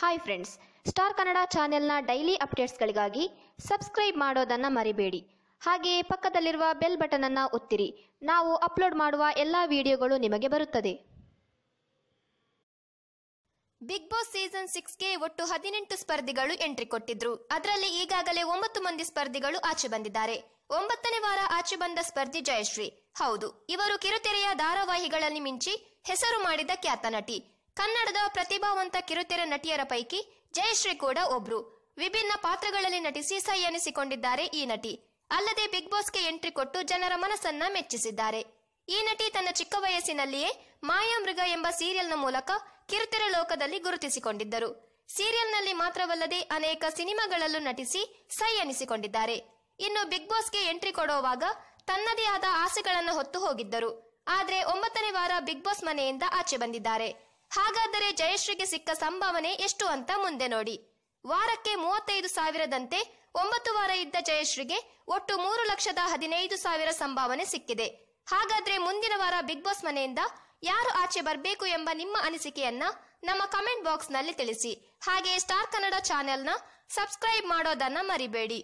hi friends star Kannada ಚಾನೆಲ್ನ daily ಅಪ್ಡೇಟ್ಸ್ಗಳಿಗಾಗಿ subscribe ಮಾಡೋದನ್ನು ಮರಿಬೇಡಿ ಹಾಗೆಯೇ ಪಕ್ಕದಲ್ಲಿರುವ ಬೆಲ್ ಬಟನನ್ನು ಒತ್ತಿರಿ ನಾವು ಅಪ್ಲೋಡ್ ಮಾಡುವ ಎಲ್ಲ ವಿಡಿಯೋಗಳು ನಿಮಗೆ ಬರುತ್ತದೆ ಬಿಗ್ ಬಾಸ್ ಸೀಸನ್ ಸಿಕ್ಸ್ಗೆ ಒಟ್ಟು ಹದಿನೆಂಟು ಸ್ಪರ್ಧಿಗಳು ಎಂಟ್ರಿ ಕೊಟ್ಟಿದ್ರು ಅದರಲ್ಲಿ ಈಗಾಗಲೇ ಒಂಬತ್ತು ಮಂದಿ ಸ್ಪರ್ಧಿಗಳು ಆಚೆ ಬಂದಿದ್ದಾರೆ ಒಂಬತ್ತನೇ ವಾರ ಆಚೆ ಬಂದ ಸ್ಪರ್ಧಿ ಜಯಶ್ರೀ ಹೌದು ಇವರು ಕಿರುತೆರೆಯ ಧಾರಾವಾಹಿಗಳಲ್ಲಿ ಮಿಂಚಿ ಹೆಸರು ಮಾಡಿದ ಖ್ಯಾತ ನಟಿ ಕನ್ನಡದ ಪ್ರತಿಭಾವಂತ ಕಿರುತೆರೆ ನಟಿಯರ ಪೈಕಿ ಜಯಶ್ರೀ ಕೂಡ ಒಬ್ರು ವಿಭಿನ್ನ ಪಾತ್ರಗಳಲ್ಲಿ ನಟಿಸಿ ಸೈ ಎನಿಸಿಕೊಂಡಿದ್ದಾರೆ ಈ ನಟಿ ಅಲ್ಲದೆ ಬಿಗ್ ಬಾಸ್ಗೆ ಎಂಟ್ರಿ ಕೊಟ್ಟು ಜನರ ಮನಸ್ಸನ್ನ ಮೆಚ್ಚಿಸಿದ್ದಾರೆ ಈ ನಟಿ ತನ್ನ ಚಿಕ್ಕ ವಯಸ್ಸಿನಲ್ಲಿಯೇ ಮಾಯಾಮೃಗ ಎಂಬ ಸೀರಿಯಲ್ನ ಮೂಲಕ ಕಿರುತೆರೆ ಲೋಕದಲ್ಲಿ ಗುರುತಿಸಿಕೊಂಡಿದ್ದರು ಸೀರಿಯಲ್ನಲ್ಲಿ ಮಾತ್ರವಲ್ಲದೆ ಅನೇಕ ಸಿನಿಮಾಗಳಲ್ಲೂ ನಟಿಸಿ ಸೈ ಎನಿಸಿಕೊಂಡಿದ್ದಾರೆ ಇನ್ನು ಬಿಗ್ ಬಾಸ್ಗೆ ಎಂಟ್ರಿ ಕೊಡುವಾಗ ತನ್ನದೇ ಆದ ಆಸೆಗಳನ್ನು ಹೊತ್ತು ಹೋಗಿದ್ದರು ಆದರೆ ಒಂಬತ್ತನೇ ವಾರ ಬಿಗ್ ಬಾಸ್ ಮನೆಯಿಂದ ಆಚೆ ಬಂದಿದ್ದಾರೆ ಹಾಗಾದರೆ ಜಯಶ್ರೀಗೆ ಸಿಕ್ಕ ಸಂಭಾವನೆ ಎಷ್ಟು ಅಂತ ಮುಂದೆ ನೋಡಿ ವಾರಕ್ಕೆ ಮೂವತ್ತೈದು ಸಾವಿರದಂತೆ ಒಂಬತ್ತು ವಾರ ಇದ್ದ ಜಯಶ್ರೀಗೆ ಒಟ್ಟು ಮೂರು ಲಕ್ಷದ ಹದಿನೈದು ಸಾವಿರ ಸಂಭಾವನೆ ಸಿಕ್ಕಿದೆ ಹಾಗಾದ್ರೆ ಮುಂದಿನ ವಾರ ಬಿಗ್ ಬಾಸ್ ಮನೆಯಿಂದ ಯಾರು ಆಚೆ ಬರಬೇಕು ಎಂಬ ನಿಮ್ಮ ಅನಿಸಿಕೆಯನ್ನ ನಮ್ಮ ಕಮೆಂಟ್ ಬಾಕ್ಸ್ ನಲ್ಲಿ ತಿಳಿಸಿ ಹಾಗೆ ಸ್ಟಾರ್ ಕನ್ನಡ ಚಾನೆಲ್ನ ಸಬ್ಸ್ಕ್ರೈಬ್ ಮಾಡೋದನ್ನ ಮರಿಬೇಡಿ